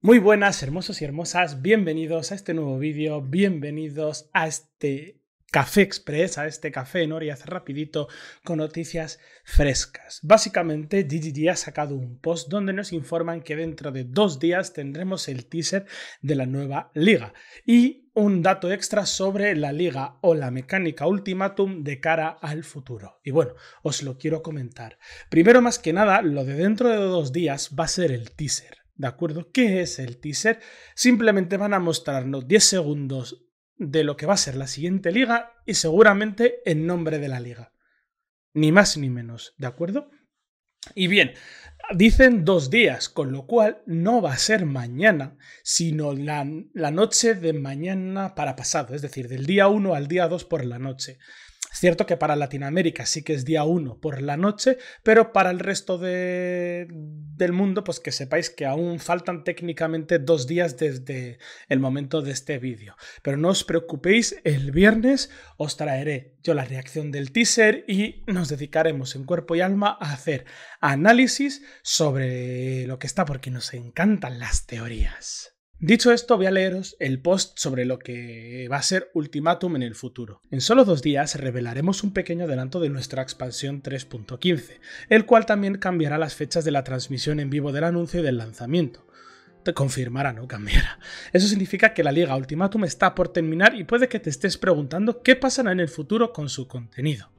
Muy buenas, hermosos y hermosas, bienvenidos a este nuevo vídeo, bienvenidos a este Café Express, a este café en Orias rapidito con noticias frescas. Básicamente, GGG ha sacado un post donde nos informan que dentro de dos días tendremos el teaser de la nueva liga y un dato extra sobre la liga o la mecánica ultimatum de cara al futuro. Y bueno, os lo quiero comentar. Primero más que nada, lo de dentro de dos días va a ser el teaser. ¿De acuerdo? ¿Qué es el teaser? Simplemente van a mostrarnos 10 segundos de lo que va a ser la siguiente liga y seguramente el nombre de la liga. Ni más ni menos, ¿de acuerdo? Y bien, dicen dos días, con lo cual no va a ser mañana, sino la, la noche de mañana para pasado, es decir, del día 1 al día 2 por la noche. Es cierto que para Latinoamérica sí que es día 1 por la noche, pero para el resto del mundo, pues que sepáis que aún faltan técnicamente dos días desde el momento de este vídeo. Pero no os preocupéis, el viernes os traeré yo la reacción del teaser y nos dedicaremos en cuerpo y alma a hacer análisis sobre lo que está, porque nos encantan las teorías. Dicho esto, voy a leeros el post sobre lo que va a ser Ultimatum en el futuro. En solo dos días revelaremos un pequeño adelanto de nuestra expansión 3.15, el cual también cambiará las fechas de la transmisión en vivo del anuncio y del lanzamiento. Te confirmará, no cambiará. Eso significa que la Liga Ultimatum está por terminar y puede que te estés preguntando qué pasará en el futuro con su contenido.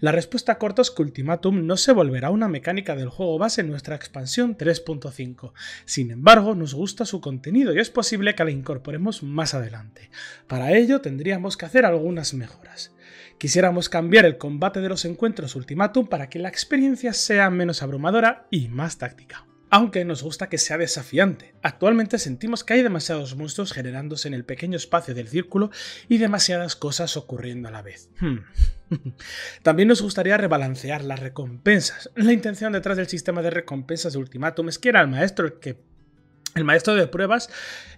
La respuesta corta es que Ultimatum no se volverá una mecánica del juego base en nuestra expansión 3.5. Sin embargo, nos gusta su contenido y es posible que la incorporemos más adelante. Para ello tendríamos que hacer algunas mejoras. Quisiéramos cambiar el combate de los encuentros Ultimatum para que la experiencia sea menos abrumadora y más táctica aunque nos gusta que sea desafiante. Actualmente sentimos que hay demasiados monstruos generándose en el pequeño espacio del círculo y demasiadas cosas ocurriendo a la vez. Hmm. También nos gustaría rebalancear las recompensas. La intención detrás del sistema de recompensas de ultimátum es que era el maestro que el maestro de pruebas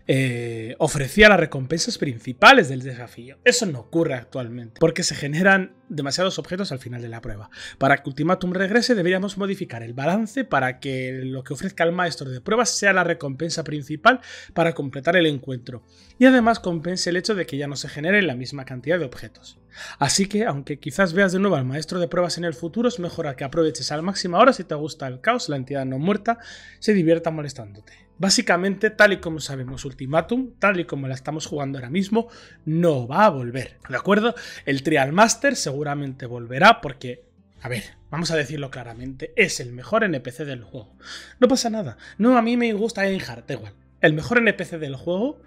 eh, ofrecía las recompensas principales del desafío. Eso no ocurre actualmente, porque se generan demasiados objetos al final de la prueba. Para que Ultimatum regrese deberíamos modificar el balance para que lo que ofrezca el maestro de pruebas sea la recompensa principal para completar el encuentro, y además compense el hecho de que ya no se genere la misma cantidad de objetos. Así que, aunque quizás veas de nuevo al maestro de pruebas en el futuro, es mejor a que aproveches al máximo ahora si te gusta el caos, la entidad no muerta, se divierta molestándote. Básicamente, tal y como sabemos, Ultimatum, tal y como la estamos jugando ahora mismo, no va a volver. ¿De acuerdo? El Trial Master seguramente volverá porque a ver, vamos a decirlo claramente, es el mejor NPC del juego. No pasa nada. No, a mí me gusta en da igual. El mejor NPC del juego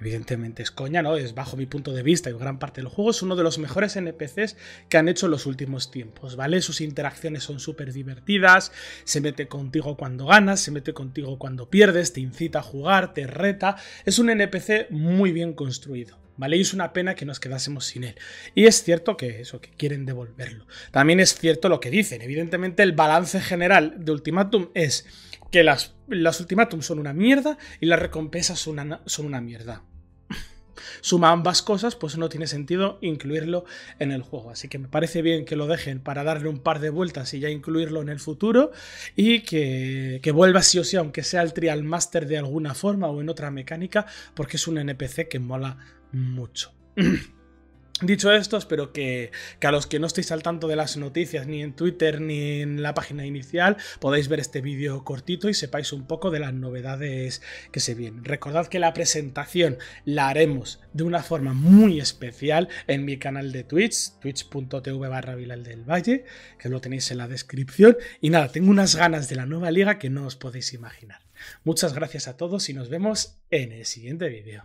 Evidentemente es coña, ¿no? Es bajo mi punto de vista y gran parte del juego. Es uno de los mejores NPCs que han hecho en los últimos tiempos, ¿vale? Sus interacciones son súper divertidas, se mete contigo cuando ganas, se mete contigo cuando pierdes, te incita a jugar, te reta. Es un NPC muy bien construido. ¿Vale? Y es una pena que nos quedásemos sin él. Y es cierto que eso, que quieren devolverlo. También es cierto lo que dicen. Evidentemente, el balance general de Ultimatum es que las, ultimátums son una mierda y las recompensas son una, mierda. Suma ambas cosas, pues no tiene sentido incluirlo en el juego. Así que me parece bien que lo dejen para darle un par de vueltas y ya incluirlo en el futuro. Y que, que vuelva sí o sí, aunque sea el Trial Master de alguna forma o en otra mecánica, porque es un NPC que mola mucho. Dicho esto, espero que, a los que no estéis al tanto de las noticias, ni en Twitter, ni en la página inicial, podáis ver este vídeo cortito y sepáis un poco de las novedades que se vienen. Recordad que la presentación la haremos de una forma muy especial en mi canal de Twitch, twitch.tv barra Vilal del Valle, que lo tenéis en la descripción. Y nada, tengo unas ganas de la nueva liga que no os podéis imaginar. Muchas gracias a todos y nos vemos en el siguiente vídeo.